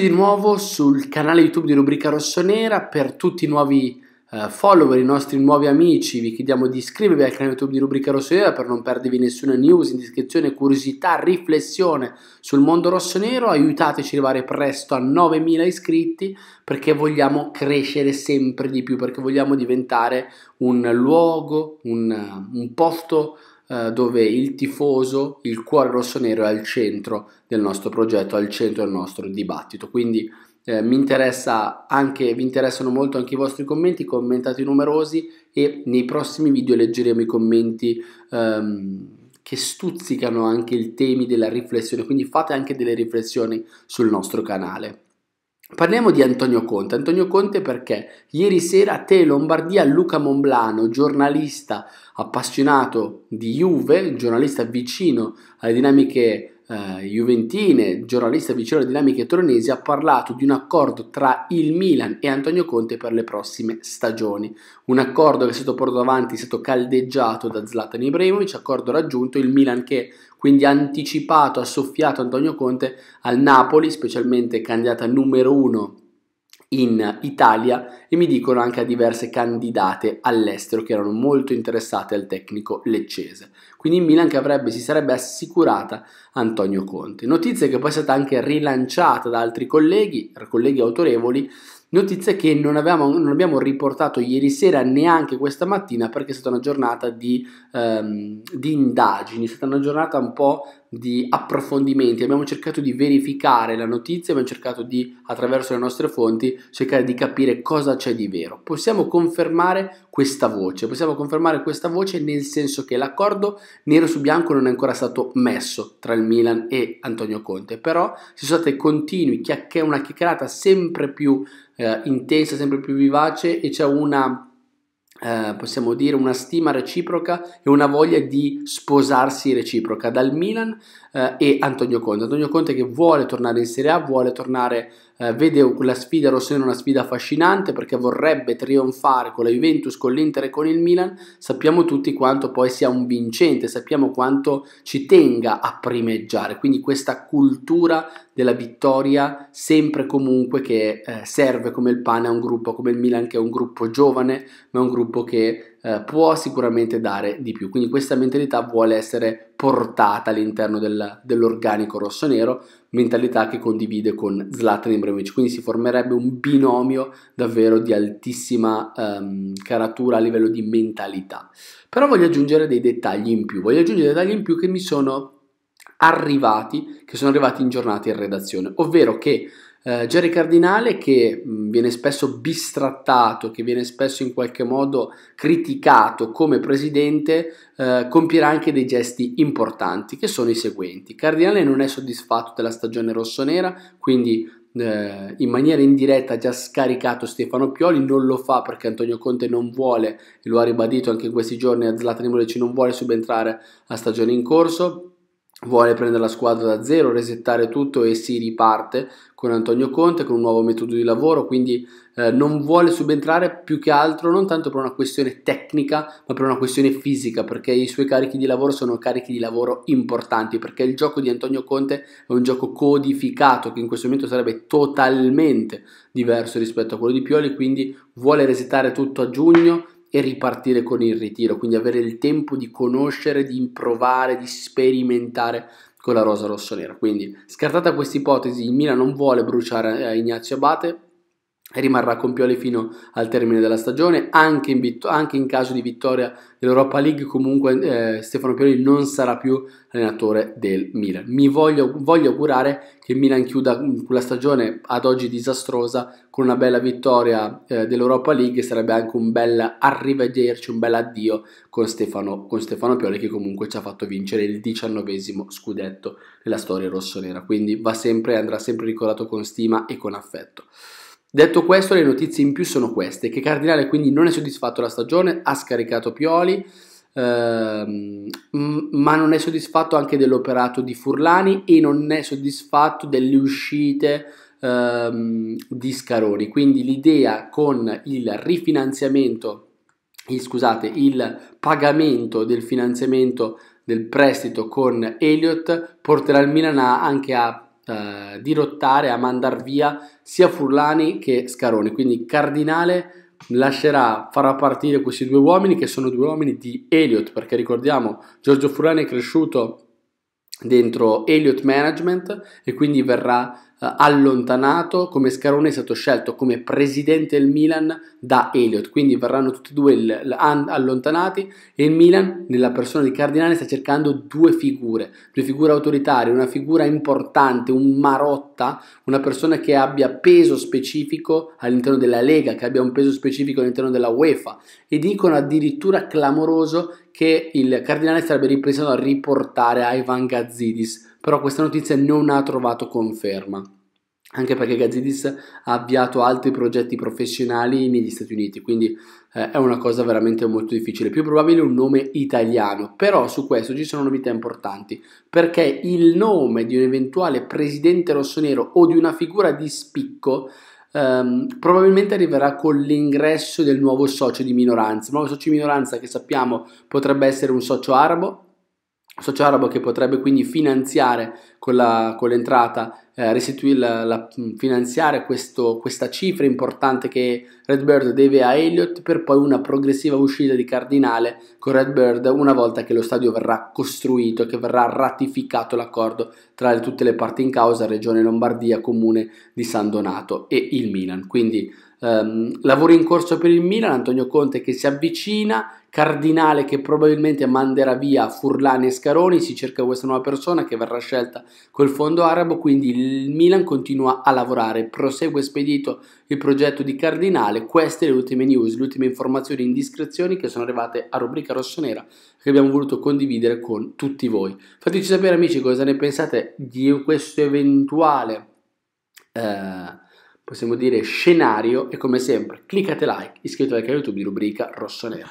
Eccoci di nuovo sul canale YouTube di Rubrica Rossonera per tutti i nuovi eh, follower, i nostri nuovi amici. Vi chiediamo di iscrivervi al canale YouTube di Rubrica Rossonera per non perdervi nessuna news, indiscrezione, curiosità, riflessione sul mondo rossonero. Aiutateci a arrivare presto a 9000 iscritti perché vogliamo crescere sempre di più, perché vogliamo diventare un luogo, un, un posto eh, dove il tifoso, il cuore rossonero è al centro del nostro progetto, al centro del nostro dibattito. Quindi eh, mi interessa anche, vi interessano molto anche i vostri commenti, commentati numerosi e nei prossimi video leggeremo i commenti ehm, che stuzzicano anche i temi della riflessione, quindi fate anche delle riflessioni sul nostro canale. Parliamo di Antonio Conte. Antonio Conte perché ieri sera te Lombardia Luca Monblano, giornalista appassionato di Juve, giornalista vicino alle dinamiche eh, Juventine, giornalista vicino alle dinamiche torinesi, ha parlato di un accordo tra il Milan e Antonio Conte per le prossime stagioni. Un accordo che è stato portato avanti, è stato caldeggiato da Zlatan Ibrahimovic, accordo raggiunto, il Milan che quindi ha anticipato, ha soffiato Antonio Conte al Napoli, specialmente candidata numero uno in Italia e mi dicono anche a diverse candidate all'estero che erano molto interessate al tecnico leccese quindi il Milan che avrebbe, si sarebbe assicurata Antonio Conte. Notizia che poi è stata anche rilanciata da altri colleghi, colleghi autorevoli, Notizia che non, avevamo, non, abbiamo riportato ieri sera neanche questa mattina perché è stata una giornata di, ehm, di, indagini, è stata una giornata un po' di approfondimenti. Abbiamo cercato di verificare la notizia, abbiamo cercato di, attraverso le nostre fonti, cercare di capire cosa c'è di vero. Possiamo confermare questa voce, possiamo confermare questa voce nel senso che l'accordo nero su bianco non è ancora stato messo tra il Milan e Antonio Conte, però ci sono state continui, chiacch- una chiacchierata sempre più eh, intensa, sempre più vivace e c'è una eh, possiamo dire una stima reciproca e una voglia di sposarsi reciproca dal Milan eh, e Antonio Conte. Antonio Conte che vuole tornare in Serie A, vuole tornare eh, vede la sfida Rossone una sfida affascinante perché vorrebbe trionfare con la Juventus, con l'Inter e con il Milan, sappiamo tutti quanto poi sia un vincente, sappiamo quanto ci tenga a primeggiare, quindi questa cultura della vittoria sempre comunque che eh, serve come il pane a un gruppo come il Milan che è un gruppo giovane, ma è un gruppo che eh, può sicuramente dare di più. Quindi questa mentalità vuole essere portata all'interno del, dell'organico rosso-nero, mentalità che condivide con Zlatan Ibrahimovic. Quindi si formerebbe un binomio davvero di altissima ehm, caratura a livello di mentalità. Però voglio aggiungere dei dettagli in più, voglio aggiungere dei dettagli in più che mi sono arrivati, che sono arrivati in giornata in redazione, ovvero che eh, Jerry Cardinale che mh, mm, viene spesso bistrattato, che viene spesso in qualche modo criticato come presidente, eh, compirà anche dei gesti importanti che sono i seguenti. Cardinale non è soddisfatto della stagione rossonera, quindi eh, in maniera indiretta ha già scaricato Stefano Pioli, non lo fa perché Antonio Conte non vuole, e lo ha ribadito anche in questi giorni a Zlatan Ibrahimovic, non vuole subentrare a stagione in corso vuole prendere la squadra da zero, resettare tutto e si riparte con Antonio Conte, con un nuovo metodo di lavoro, quindi eh, non vuole subentrare più che altro non tanto per una questione tecnica, ma per una questione fisica, perché i suoi carichi di lavoro sono carichi di lavoro importanti, perché il gioco di Antonio Conte è un gioco codificato che in questo momento sarebbe totalmente diverso rispetto a quello di Pioli, quindi vuole resettare tutto a giugno, e ripartire con il ritiro, quindi avere il tempo di conoscere, di improvare, di sperimentare con la rosa rossonera. Quindi scartata questa ipotesi, il Milan non vuole bruciare eh, Ignazio Abate, rimarrà con Pioli fino al termine della stagione, anche in, vitto- anche in caso di vittoria dell'Europa League comunque eh, Stefano Pioli non sarà più allenatore del Milan. Mi voglio, voglio augurare che il Milan chiuda mm, quella stagione ad oggi disastrosa con una bella vittoria eh, dell'Europa League, sarebbe anche un bel arrivederci, un bel addio con Stefano, con Stefano Pioli che comunque ci ha fatto vincere il diciannovesimo scudetto nella storia rossonera, quindi va sempre, andrà sempre ricordato con stima e con affetto. Detto questo, le notizie in più sono queste, che Cardinale quindi non è soddisfatto la stagione, ha scaricato Pioli, ehm, ma non è soddisfatto anche dell'operato di Furlani e non è soddisfatto delle uscite ehm, di Scaroni. Quindi l'idea con il rifinanziamento, scusate, il pagamento del finanziamento del prestito con Elliott porterà il Milan anche a eh, dirottare, a mandar via sia Furlani che Scaroni. Quindi Cardinale lascerà, farà partire questi due uomini che sono due uomini di Elliott, perché ricordiamo Giorgio Furlani è cresciuto dentro Elliott Management e quindi verrà eh, allontanato, come Scarone è stato scelto come presidente del Milan da Elliot quindi verranno tutti e due l- l- allontanati e il Milan nella persona di Cardinale sta cercando due figure, due figure autoritarie, una figura importante, un marotta, una persona che abbia peso specifico all'interno della Lega, che abbia un peso specifico all'interno della UEFA e dicono addirittura clamoroso che il Cardinale sarebbe ripreso a riportare a Ivan Gazzidis però questa notizia non ha trovato conferma, anche perché Gazidis ha avviato altri progetti professionali negli Stati Uniti, quindi eh, è una cosa veramente molto difficile, più probabile un nome italiano, però su questo ci sono novità importanti, perché il nome di un eventuale presidente rossonero o di una figura di spicco Um, probabilmente arriverà con l'ingresso del nuovo socio di minoranza. Il nuovo socio di minoranza che sappiamo potrebbe essere un socio arabo, socio arabo che potrebbe quindi finanziare con, la, con l'entrata, eh, restituire la, la, finanziare questo, questa cifra importante che Redbird deve a Elliott per poi una progressiva uscita di Cardinale con Redbird una volta che lo stadio verrà costruito e che verrà ratificato l'accordo tra le, tutte le parti in causa, Regione Lombardia, Comune di San Donato e il Milan. Quindi Um, lavori in corso per il Milan, Antonio Conte che si avvicina, Cardinale che probabilmente manderà via Furlani e Scaroni, si cerca questa nuova persona che verrà scelta col fondo arabo, quindi il Milan continua a lavorare, prosegue spedito il progetto di Cardinale, queste le ultime news, le ultime informazioni e indiscrezioni che sono arrivate a rubrica rossonera che abbiamo voluto condividere con tutti voi. Fateci sapere amici cosa ne pensate di questo eventuale... Eh, possiamo dire scenario e come sempre cliccate like, iscrivetevi al canale YouTube di rubrica rosso nero.